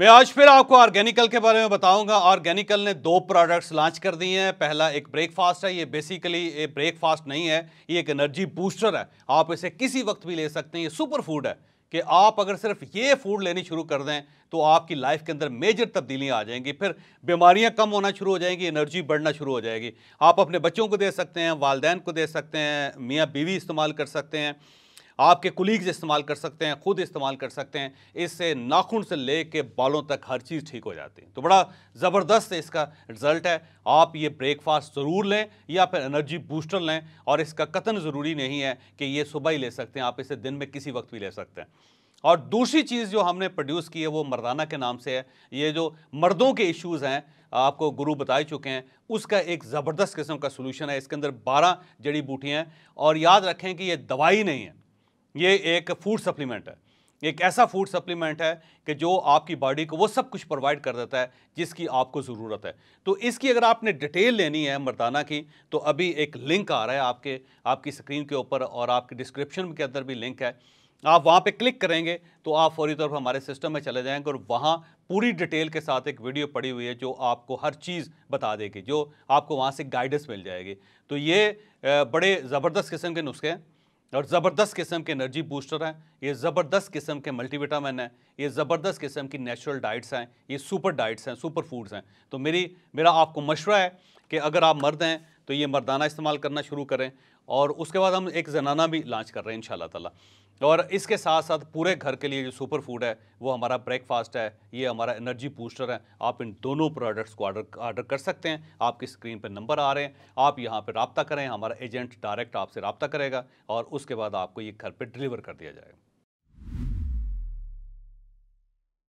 मैं आज फिर आपको ऑर्गेनिकल के बारे में बताऊंगा ऑर्गेनिकल ने दो प्रोडक्ट्स लॉन्च कर दिए हैं पहला एक ब्रेकफास्ट है ये बेसिकली ये ब्रेकफास्ट नहीं है ये एक एनर्जी बूस्टर है आप इसे किसी वक्त भी ले सकते हैं ये सुपर फूड है कि आप अगर सिर्फ ये फूड लेनी शुरू कर दें तो आपकी लाइफ के अंदर मेजर तब्दीलियाँ आ जाएंगी फिर बीमारियाँ कम होना शुरू हो जाएंगी एनर्जी बढ़ना शुरू हो जाएगी आप अपने बच्चों को दे सकते हैं वालदेन को दे सकते हैं मियाँ बीवी इस्तेमाल कर सकते हैं आपके कुलीग्स इस्तेमाल कर सकते हैं खुद इस्तेमाल कर सकते हैं इससे नाखून से ले के बालों तक हर चीज़ ठीक हो जाती है तो बड़ा ज़बरदस्त इसका रिज़ल्ट है आप ये ब्रेकफास्ट ज़रूर लें या फिर एनर्जी बूस्टर लें और इसका कतन ज़रूरी नहीं है कि ये सुबह ही ले सकते हैं आप इसे दिन में किसी वक्त भी ले सकते हैं और दूसरी चीज़ जो हमने प्रोड्यूस की है वो मर्दाना के नाम से है ये जो मर्दों के इश्यूज़ हैं आपको गुरु बता ही चुके हैं उसका एक ज़बरदस्त किस्म का सोल्यूशन है इसके अंदर बारह जड़ी बूटियाँ हैं और याद रखें कि ये दवाई नहीं है ये एक फूड सप्लीमेंट है एक ऐसा फूड सप्लीमेंट है कि जो आपकी बॉडी को वो सब कुछ प्रोवाइड कर देता है जिसकी आपको ज़रूरत है तो इसकी अगर आपने डिटेल लेनी है मर्दाना की तो अभी एक लिंक आ रहा है आपके आपकी स्क्रीन के ऊपर और आपके डिस्क्रिप्शन के अंदर भी लिंक है आप वहाँ पे क्लिक करेंगे तो आप फौरी तौर पर हमारे सिस्टम में चले जाएंगे और वहाँ पूरी डिटेल के साथ एक वीडियो पड़ी हुई है जो आपको हर चीज़ बता देगी जो आपको वहाँ से गाइडेंस मिल जाएगी तो ये बड़े ज़बरदस्त किस्म के नुस्खे हैं और ज़बरदस्त किस्म के एनर्जी बूस्टर हैं ये ज़बरदस्त किस्म के मल्टीविटामिन हैं ये ज़बरदस्त किस्म की नेचुरल डाइट्स हैं ये सुपर डाइट्स हैं सुपर फूड्स हैं तो मेरी मेरा आपको मशवरा है कि अगर आप मर्द हैं तो ये मर्दाना इस्तेमाल करना शुरू करें और उसके बाद हम एक जनाना भी लॉन्च कर रहे हैं इन ताला और इसके साथ साथ पूरे घर के लिए जो सुपर फूड है वो हमारा ब्रेकफास्ट है ये हमारा एनर्जी बूस्टर है आप इन दोनों प्रोडक्ट्स को ऑर्डर ऑर्डर कर सकते हैं आपकी स्क्रीन पर नंबर आ रहे हैं आप यहाँ पर रबता करें हमारा एजेंट डायरेक्ट आपसे रबता करेगा और उसके बाद आपको ये घर पर डिलीवर कर दिया जाएगा